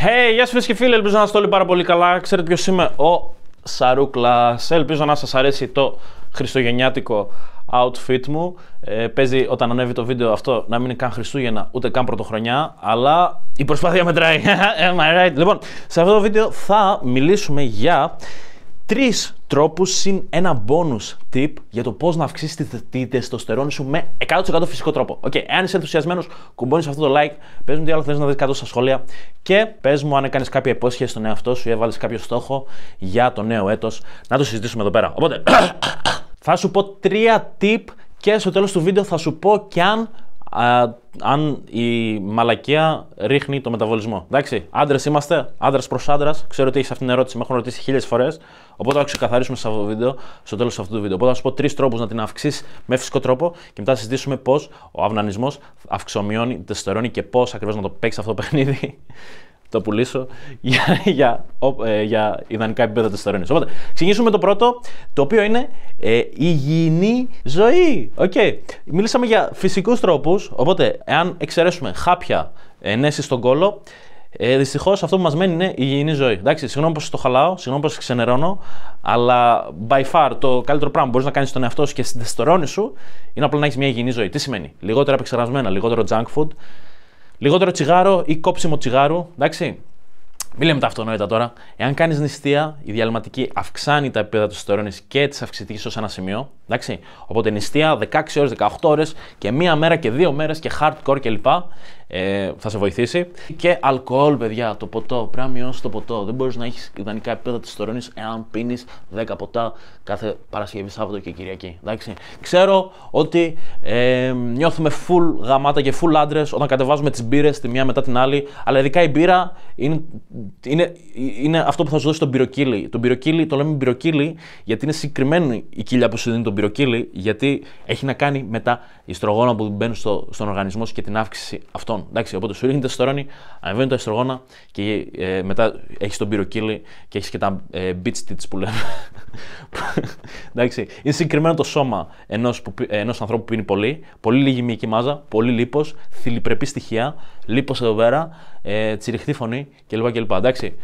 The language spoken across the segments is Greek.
Hey, γεια σας φίλες και φίλοι, ελπίζω να είστε όλοι πάρα πολύ καλά. Ξέρετε ποιος είμαι, ο Σαρούκλας. Ελπίζω να σας αρέσει το χριστουγεννιάτικο outfit μου. Ε, παίζει όταν ανέβει το βίντεο αυτό να μην είναι καν Χριστούγεννα ούτε καν Πρωτοχρονιά, αλλά η προσπάθεια μετράει. Am I right? Λοιπόν, σε αυτό το βίντεο θα μιλήσουμε για Τρεις τρόπους συν ένα bonus tip για το πώς να αυξήσεις τη τεστοστερόνη σου με 100% φυσικό τρόπο. Οκ, okay, εάν είσαι ενθουσιασμένος, κουμπώνεις αυτό το like, πες μου τι άλλο θες να δεις κάτω στα σχόλια και πες μου αν έκανες κάποια υπόσχεση στον εαυτό σου ή έβαλες κάποιο στόχο για το νέο έτος. Να το συζητήσουμε εδώ πέρα. Οπότε, θα σου πω τρία tip και στο τέλος του βίντεο θα σου πω και αν αν η μαλακία ρίχνει το μεταβολισμό. Εντάξει, άντρες είμαστε, άντρας προς άντρας. Ξέρω ότι έχεις αυτήν την ερώτηση, με έχουν ρωτήσει χίλιες φορές. Οπότε θα ξεκαθαρίσουμε σε αυτό το βίντεο, στο τέλος αυτού του βίντεο. Οπότε θα σου πω τρεις τρόπους να την αυξήσεις με φυσικό τρόπο και μετά συζητήσουμε πώς ο αυνανισμός αυξομειώνει, τεστερώνει και πώς ακριβώς να το παίξεις αυτό το παιχνίδι το πουλήσω για, για, ε, ιδανικά επίπεδα της Οπότε, ξεκινήσουμε με το πρώτο, το οποίο είναι ε, υγιεινή ζωή. Οκ. Okay. Μίλησαμε για φυσικούς τρόπους. Οπότε, εάν εξαιρέσουμε χάπια ενέσεις στον κόλο, ε, Δυστυχώς αυτό που μας μένει είναι η υγιεινή ζωή. Εντάξει, συγγνώμη που το χαλάω, συγγνώμη που ξενερώνω, αλλά by far το καλύτερο πράγμα που μπορείς να κάνεις στον εαυτό σου και στην τεστορώνη σου είναι απλά να έχεις μια υγιεινή ζωή. Τι σημαίνει, λιγότερα επεξεργασμένα, λιγότερο junk food, Λιγότερο τσιγάρο ή κόψιμο τσιγάρου, εντάξει. Μην λέμε τα αυτονόητα τώρα. Εάν κάνεις νηστεία, η διαλυματική αυξάνει τα επίπεδα του στερεώνη και της αυξητικής ως ένα σημείο. Εντάξει. Οπότε νηστεία 16 ώρε, 18 ώρες και μία μέρα και δύο μέρες και hardcore κλπ ε, θα σε βοηθήσει. Και αλκοόλ, παιδιά, το ποτό. Πρέπει να μειώσεις το ποτό. Δεν μπορείς να έχεις ιδανικά επίπεδα της τωρινή εάν πίνεις 10 ποτά κάθε Παρασκευή, Σάββατο και Κυριακή. Εντάξει. Ξέρω ότι ε, νιώθουμε full γαμάτα και full άντρες όταν κατεβάζουμε τις μπύρες τη μία μετά την άλλη, αλλά ειδικά η μπύρα είναι, είναι, είναι αυτό που θα σου δώσει τον πυροκύλι. Τον πυροκύλι το λέμε πυροκύλι γιατί είναι συγκεκριμένη η κοιλιά που σου δίνει τον πυροκύλι, γιατί έχει να κάνει με τα ιστρογόνα που μπαίνουν στο, στον οργανισμό και την αύξηση αυτών. Λοιπόν, εντάξει, οπότε σου ρίχνει τεστορόνη, ανεβαίνει το εστρογόνα και ε, μετά έχεις τον πυροκύλι και έχεις και τα ε, beach tits που λέμε. Εντάξει, είναι συγκεκριμένο το σώμα ενός ενός ανθρώπου που πίνει πολύ, πολύ λίγη μυϊκή μάζα, πολύ λίπος, θηλυπρεπή στοιχεία, λίπος εδώ πέρα, ε, τσιριχτή φωνή κλπ. κλπ. Εντάξει,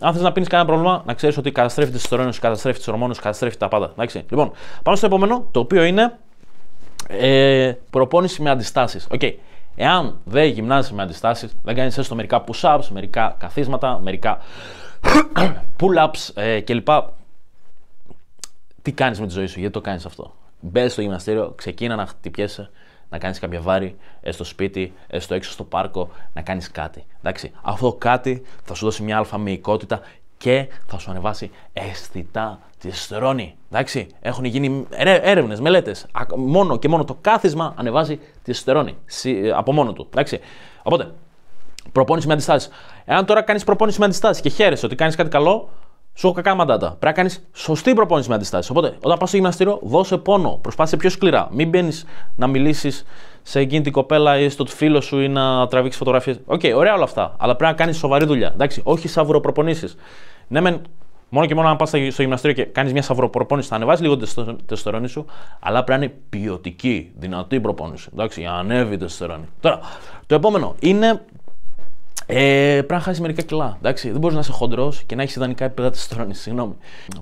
αν θες να πίνεις κανένα πρόβλημα, να ξέρεις ότι καταστρέφει τις εστρογόνε, καταστρέφει τι ορμόνε, καταστρέφει τα πάντα. Εντάξει, λοιπόν, πάμε στο επόμενο, το οποίο είναι ε, προπόνηση με αντιστάσεις. Οκ, okay. Εάν δεν γυμνάζεσαι με αντιστάσεις, δεν κάνεις έστω μερικά push-ups, μερικά καθίσματα, μερικά pull-ups ε, κλπ. Τι κάνεις με τη ζωή σου, γιατί το κάνεις αυτό. Μπε στο γυμναστήριο, ξεκίνα να χτυπιέσαι, να κάνεις κάποια βάρη, ε, στο σπίτι, έστω ε, έξω στο πάρκο, να κάνεις κάτι. Εντάξει, αυτό κάτι θα σου δώσει μια αλφα-μυϊκότητα και θα σου ανεβάσει αισθητά τη στερόνη. Εντάξει, έχουν γίνει έρευνες, μελέτες. Μόνο και μόνο το κάθισμα ανεβάζει τη στερόνη ε, από μόνο του. Εντάξει. Οπότε, προπόνηση με αντιστάσεις. Εάν τώρα κάνεις προπόνηση με αντιστάσεις και χαίρεσαι ότι κάνεις κάτι καλό, σου κακά μαντάτα. Πρέπει να κάνεις σωστή προπόνηση με αντιστάσεις. Οπότε, όταν πας στο γυμναστήριο, δώσε πόνο. Προσπάθησε πιο σκληρά. Μην μπαίνεις να μιλήσεις σε εκείνη την κοπέλα ή στο φίλο σου ή να τραβήξεις φωτογραφίες. Οκ, okay, ωραία όλα αυτά. Αλλά πρέπει να κάνεις σοβαρή δουλειά. Εντάξει, όχι σαυροπροπονήσεις. Ναι, μεν, μόνο και μόνο αν πας στο γυμναστήριο και κάνεις μια σαυροπροπόνηση, θα ανεβάζει λίγο το τεστερόνι σου, αλλά πρέπει να είναι ποιοτική, δυνατή προπόνηση. Εντάξει, ανέβει το τεστερόνι. Τώρα, το επόμενο είναι ε, πρέπει να χάσεις μερικά κιλά. Εντάξει. Δεν μπορείς να είσαι χοντρός και να έχεις ιδανικά επίπεδα τη τρώνη. Συγγνώμη.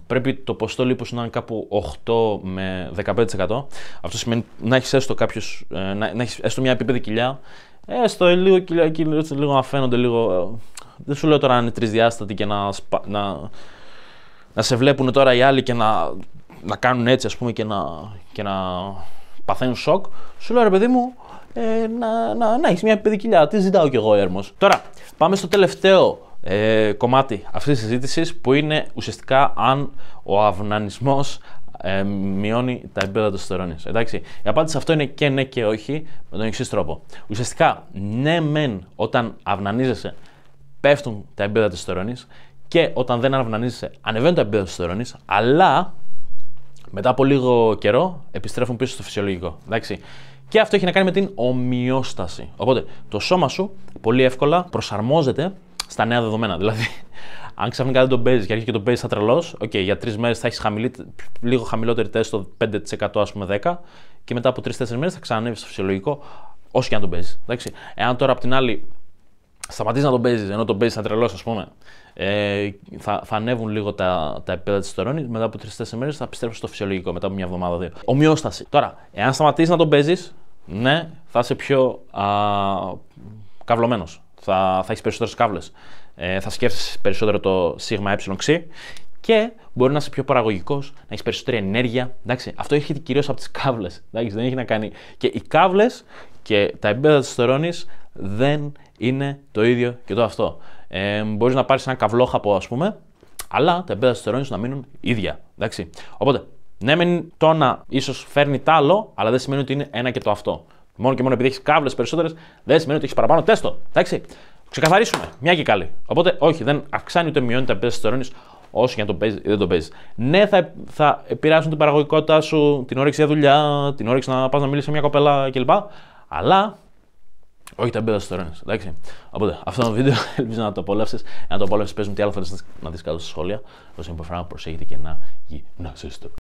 Πρέπει το ποστό λίπος να είναι κάπου 8 με 15%. Αυτό σημαίνει να έχεις έστω, ε, να, έχεις έστω μια επίπεδη κιλιά. Έστω λίγο κοιλιά, λίγο, λίγο να φαίνονται λίγο. Ε, δεν σου λέω τώρα να είναι τρισδιάστατη και να, να, να σε βλέπουν τώρα οι άλλοι και να, να κάνουν έτσι, ας πούμε, και να, και να παθαίνουν σοκ. Σου λέω ρε παιδί μου, ε, να, να, να έχεις μια κοιλιά. Τι ζητάω κι εγώ έρμος. Τώρα, πάμε στο τελευταίο ε, κομμάτι αυτής της συζήτησης που είναι ουσιαστικά αν ο αυνανισμός ε, μειώνει τα επίπεδα της Εντάξει. Η απάντηση σε αυτό είναι και ναι και όχι με τον εξής τρόπο. Ουσιαστικά, ναι, μεν όταν αυνανίζεσαι πέφτουν τα επίπεδα στερεώνης και όταν δεν αυνανίζεσαι ανεβαίνουν τα επίπεδα στερεώνης, αλλά μετά από λίγο καιρό επιστρέφουν πίσω στο φυσιολογικό. Εντάξει. Και αυτό έχει να κάνει με την ομοιόσταση. Οπότε το σώμα σου πολύ εύκολα προσαρμόζεται στα νέα δεδομένα. Δηλαδή, αν ξαφνικά δεν τον παίζεις και αρχίζει και τον παίζεις σαν τρελός, OK, για τρεις μέρες θα έχεις λίγο χαμηλότερη τέσσερα, το 5% ας πούμε 10, και μετά από τρει-τέσσερι μέρες θα ξανανεύεις στο φυσιολογικό, όσο και αν τον παίζει. Εάν τώρα απ' την άλλη σταματήσεις να τον παίζεις, ενώ τον παίζεις σαν τρελό, ας πούμε. Ε, θα, θα ανέβουν λίγο τα, τα επίπεδα της στερόνη. Μετά από τρει-τέσσερι μέρες θα επιστρέψει στο φυσιολογικό, μετά από μια εβδομάδα-δύο. Ομοιόσταση. Τώρα, εάν σταματήσεις να τον παίζεις, ναι, θα είσαι πιο καυλωμένος. Θα, θα έχεις περισσότερες καύλες. Ε, θα σκέφτεσαι περισσότερο το σίγμα Εξ. και μπορεί να είσαι πιο παραγωγικός, να έχεις περισσότερη ενέργεια. Εντάξει, αυτό έρχεται κυρίως από τις καύλες. Δεν έχει να κάνει. Και οι καύλες και τα επίπεδα της δεν είναι το ίδιο και το αυτό. Ε, Μπορείς να πάρεις ένα καυλόχαπο, ας πούμε, αλλά τα επίπεδα σου να μείνουν ίδια. Εντάξει. Οπότε, ναι, μεν το να ίσως φέρνει τ' άλλο, αλλά δεν σημαίνει ότι είναι ένα και το αυτό. Μόνο και μόνο επειδή έχεις κάβλε περισσότερες, δεν σημαίνει ότι έχεις παραπάνω τέστο. Εντάξει. Ξεκαθαρίσουμε. Μια και καλή. Οπότε, όχι, δεν αυξάνει ούτε μειώνει τα επίπεδα στερόνι όσο για να το παίζεις ή δεν το παίζεις. Ναι, θα, θα επηρεάσουν την παραγωγικότητά σου, την όρεξη για δουλειά, την όρεξη να πας να μιλήσεις σε μια κοπέλα κλπ. Αλλά όχι τα μπέδα στο τώρα, Εντάξει. Οπότε, αυτό το βίντεο ελπίζω να το απολαύσεις. Αν το απολαύσεις, παίζουν τι άλλο θέλει να δεις κάτω στα σχόλια. είναι μου προσέχετε και να το.